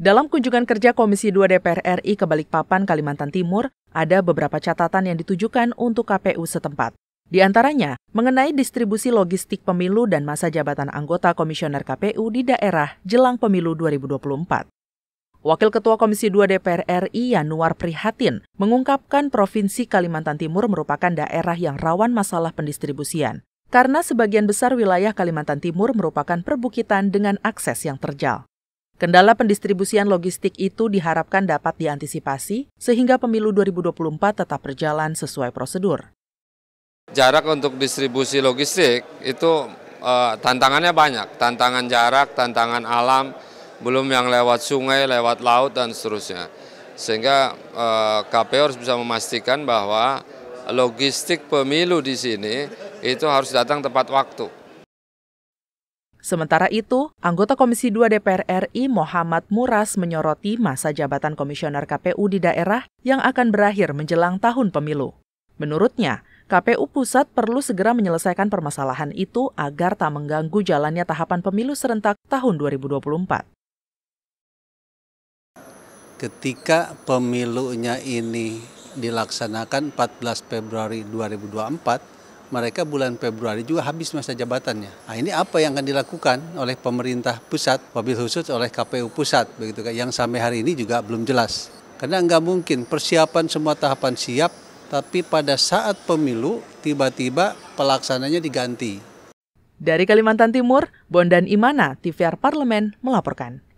Dalam kunjungan kerja Komisi 2 DPR RI ke Balikpapan, Kalimantan Timur, ada beberapa catatan yang ditujukan untuk KPU setempat. Di antaranya, mengenai distribusi logistik pemilu dan masa jabatan anggota komisioner KPU di daerah jelang pemilu 2024. Wakil Ketua Komisi 2 DPR RI Yanuar Prihatin mengungkapkan Provinsi Kalimantan Timur merupakan daerah yang rawan masalah pendistribusian, karena sebagian besar wilayah Kalimantan Timur merupakan perbukitan dengan akses yang terjal. Kendala pendistribusian logistik itu diharapkan dapat diantisipasi sehingga pemilu 2024 tetap berjalan sesuai prosedur. Jarak untuk distribusi logistik itu eh, tantangannya banyak, tantangan jarak, tantangan alam, belum yang lewat sungai, lewat laut dan seterusnya. Sehingga eh, KPU harus bisa memastikan bahwa logistik pemilu di sini itu harus datang tepat waktu. Sementara itu, anggota Komisi 2 DPR RI Muhammad Muras menyoroti masa jabatan komisioner KPU di daerah yang akan berakhir menjelang tahun pemilu. Menurutnya, KPU pusat perlu segera menyelesaikan permasalahan itu agar tak mengganggu jalannya tahapan pemilu serentak tahun 2024. Ketika pemilunya ini dilaksanakan 14 Februari 2024, mereka bulan Februari juga habis masa jabatannya. Nah, ini apa yang akan dilakukan oleh pemerintah pusat, wabil khusus oleh KPU pusat begitu kan yang sampai hari ini juga belum jelas. Karena nggak mungkin persiapan semua tahapan siap, tapi pada saat pemilu tiba-tiba pelaksananya diganti. Dari Kalimantan Timur, Bondan Imana, TVR Parlemen melaporkan.